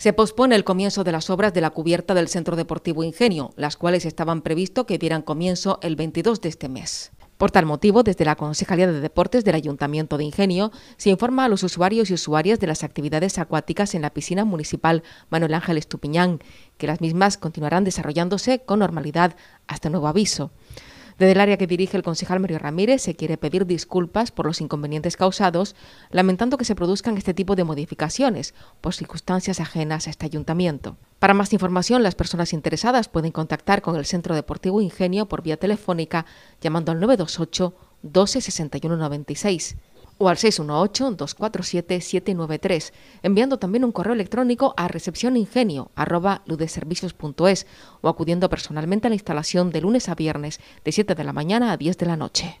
Se pospone el comienzo de las obras de la cubierta del Centro Deportivo Ingenio, las cuales estaban previsto que dieran comienzo el 22 de este mes. Por tal motivo, desde la Concejalía de Deportes del Ayuntamiento de Ingenio se informa a los usuarios y usuarias de las actividades acuáticas en la piscina municipal Manuel Ángel Estupiñán, que las mismas continuarán desarrollándose con normalidad hasta nuevo aviso. Desde el área que dirige el concejal Mario Ramírez se quiere pedir disculpas por los inconvenientes causados, lamentando que se produzcan este tipo de modificaciones por circunstancias ajenas a este ayuntamiento. Para más información, las personas interesadas pueden contactar con el Centro Deportivo Ingenio por vía telefónica llamando al 928 12 61 o al 618-247-793, enviando también un correo electrónico a recepcioningenio.ludeservicios.es o acudiendo personalmente a la instalación de lunes a viernes de 7 de la mañana a 10 de la noche.